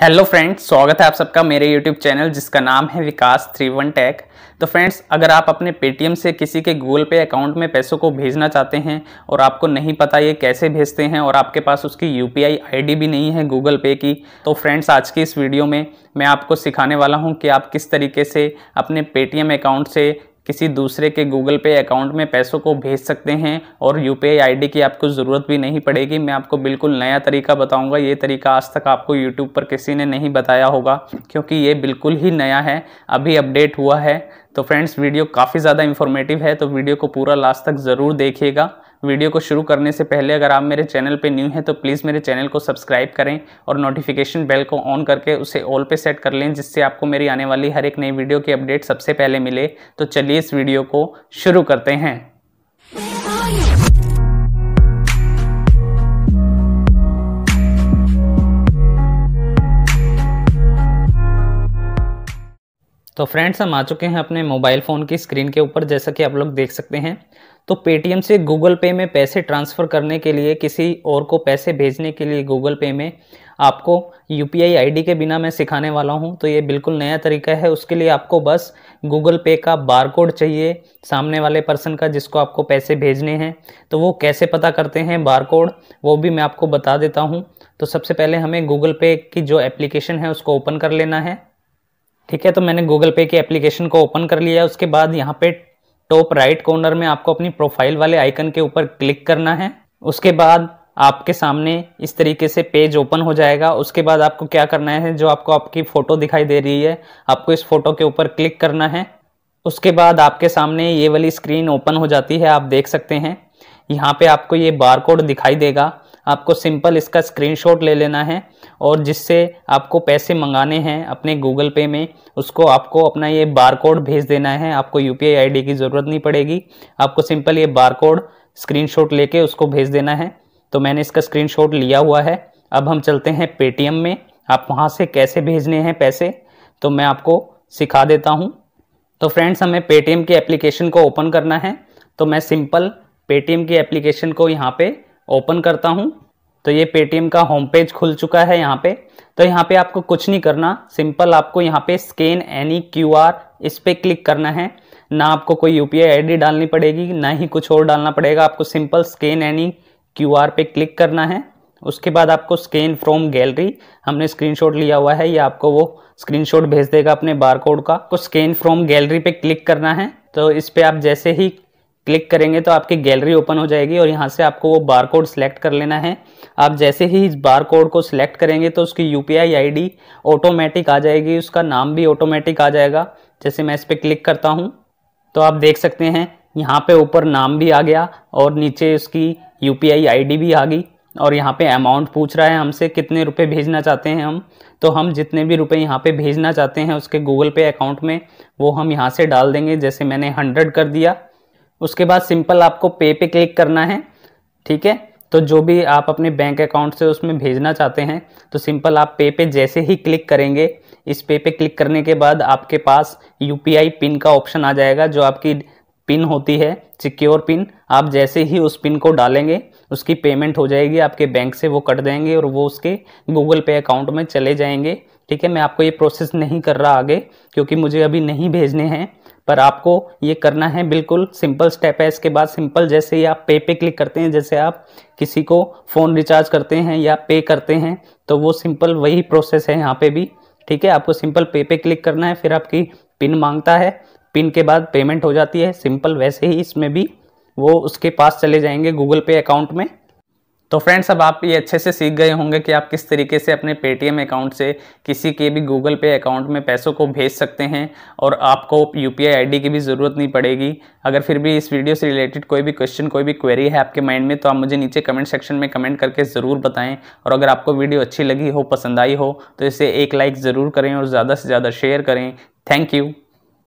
hello friends स्वागत है आप सबका मेरे यूट्यूब चैनल जिसका नाम है विकास थ्री वन टैक तो फ्रेंड्स अगर आप अपने पेटीएम से किसी के गूगल पे अकाउंट में पैसों को भेजना चाहते हैं और आपको नहीं पता ये कैसे भेजते हैं और आपके पास उसकी यू पी भी नहीं है गूगल पे की तो फ्रेंड्स आज की इस वीडियो में मैं आपको सिखाने वाला हूँ कि आप किस तरीके से अपने पेटीएम अकाउंट से किसी दूसरे के गूगल पे अकाउंट में पैसों को भेज सकते हैं और यू पी आई की आपको ज़रूरत भी नहीं पड़ेगी मैं आपको बिल्कुल नया तरीका बताऊंगा ये तरीका आज तक आपको यूट्यूब पर किसी ने नहीं बताया होगा क्योंकि ये बिल्कुल ही नया है अभी अपडेट हुआ है तो फ्रेंड्स वीडियो काफ़ी ज़्यादा इन्फॉर्मेटिव है तो वीडियो को पूरा लास्ट तक ज़रूर देखिएगा वीडियो को शुरू करने से पहले अगर आप मेरे चैनल पे न्यू हैं तो प्लीज़ मेरे चैनल को सब्सक्राइब करें और नोटिफिकेशन बेल को ऑन करके उसे ऑल पे सेट कर लें जिससे आपको मेरी आने वाली हर एक नई वीडियो की अपडेट सबसे पहले मिले तो चलिए इस वीडियो को शुरू करते हैं तो फ्रेंड्स हम आ चुके हैं अपने मोबाइल फ़ोन की स्क्रीन के ऊपर जैसा कि आप लोग देख सकते हैं तो पेटीएम से गूगल पे में पैसे ट्रांसफ़र करने के लिए किसी और को पैसे भेजने के लिए गूगल पे में आपको यू पी आई के बिना मैं सिखाने वाला हूँ तो ये बिल्कुल नया तरीका है उसके लिए आपको बस गूगल पे का बार कोड चाहिए सामने वाले पर्सन का जिसको आपको पैसे भेजने हैं तो वो कैसे पता करते हैं बार कोड वो भी मैं आपको बता देता हूँ तो सबसे पहले हमें गूगल पे की जो एप्लीकेशन है उसको ओपन कर लेना है ठीक है तो मैंने गूगल पे की एप्लीकेशन को ओपन कर लिया उसके बाद यहाँ पे टॉप राइट कॉर्नर में आपको अपनी प्रोफाइल वाले आइकन के ऊपर क्लिक करना है उसके बाद आपके सामने इस तरीके से पेज ओपन हो जाएगा उसके बाद आपको क्या करना है जो आपको आपकी फ़ोटो दिखाई दे रही है आपको इस फोटो के ऊपर क्लिक करना है उसके बाद आपके सामने ये वाली स्क्रीन ओपन हो जाती है आप देख सकते हैं यहाँ पे आपको ये बार कोड दिखाई देगा आपको सिंपल इसका स्क्रीनशॉट ले लेना है और जिससे आपको पैसे मंगाने हैं अपने गूगल पे में उसको आपको अपना ये बार कोड भेज देना है आपको यू पी आई की ज़रूरत नहीं पड़ेगी आपको सिंपल ये बार कोड स्क्रीनशॉट लेके उसको भेज देना है तो मैंने इसका स्क्रीन लिया हुआ है अब हम चलते हैं पेटीएम में आप वहाँ से कैसे भेजने हैं पैसे तो मैं आपको सिखा देता हूँ तो फ्रेंड्स हमें पेटीएम के एप्लीकेशन को ओपन करना है तो मैं सिंपल पेटीएम के एप्लीकेशन को यहाँ पे ओपन करता हूँ तो ये पेटीएम का होम पेज खुल चुका है यहाँ पे तो यहाँ पे आपको कुछ नहीं करना सिंपल आपको यहाँ पे स्कैन एनी क्यू आर इस पर क्लिक करना है ना आपको कोई यू पी आई डालनी पड़ेगी ना ही कुछ और डालना पड़ेगा आपको simple scan any Q R पे क्लिक करना है उसके बाद आपको स्कैन फ्रॉम गैलरी हमने स्क्रीनशॉट लिया हुआ है ये आपको वो स्क्रीनशॉट भेज देगा अपने बारकोड का को स्कैन फ्रॉम गैलरी पे क्लिक करना है तो इस पर आप जैसे ही क्लिक करेंगे तो आपकी गैलरी ओपन हो जाएगी और यहाँ से आपको वो बार कोड सेलेक्ट कर लेना है आप जैसे ही इस बार कोड को सिलेक्ट करेंगे तो उसकी यू पी आई ऑटोमेटिक आ जाएगी उसका नाम भी ऑटोमेटिक आ जाएगा जैसे मैं इस पर क्लिक करता हूँ तो आप देख सकते हैं यहाँ पे ऊपर नाम भी आ गया और नीचे उसकी यू पी आई भी आ गई और यहाँ पे अमाउंट पूछ रहा है हमसे कितने रुपए भेजना चाहते हैं हम तो हम जितने भी रुपए यहाँ पे भेजना चाहते हैं उसके गूगल पे अकाउंट में वो हम यहाँ से डाल देंगे जैसे मैंने हंड्रेड कर दिया उसके बाद सिंपल आपको पे पे क्लिक करना है ठीक है तो जो भी आप अपने बैंक अकाउंट से उसमें भेजना चाहते हैं तो सिंपल आप पे पे जैसे ही क्लिक करेंगे इस पे पे क्लिक करने के बाद आपके पास यू पिन का ऑप्शन आ जाएगा जो आपकी पिन होती है सिक्योर पिन आप जैसे ही उस पिन को डालेंगे उसकी पेमेंट हो जाएगी आपके बैंक से वो कट देंगे और वो उसके गूगल पे अकाउंट में चले जाएंगे ठीक है मैं आपको ये प्रोसेस नहीं कर रहा आगे क्योंकि मुझे अभी नहीं भेजने हैं पर आपको ये करना है बिल्कुल सिंपल स्टेप है इसके बाद सिंपल जैसे ही आप पे पे क्लिक करते हैं जैसे आप किसी को फ़ोन रिचार्ज करते हैं या पे करते हैं तो वो सिंपल वही प्रोसेस है यहाँ पे भी ठीक है आपको सिंपल पे पे क्लिक करना है फिर आपकी पिन मांगता है पिन के बाद पेमेंट हो जाती है सिंपल वैसे ही इसमें भी वो उसके पास चले जाएंगे गूगल पे अकाउंट में तो फ्रेंड्स अब आप ये अच्छे से सीख गए होंगे कि आप किस तरीके से अपने पेटीएम अकाउंट से किसी के भी गूगल पे अकाउंट में पैसों को भेज सकते हैं और आपको यू पी आई की भी ज़रूरत नहीं पड़ेगी अगर फिर भी इस वीडियो से रिलेटेड कोई भी क्वेश्चन कोई भी क्वेरी है आपके माइंड में तो आप मुझे नीचे कमेंट सेक्शन में कमेंट करके ज़रूर बताएँ और अगर आपको वीडियो अच्छी लगी हो पसंद आई हो तो इसे एक लाइक ज़रूर करें और ज़्यादा से ज़्यादा शेयर करें थैंक यू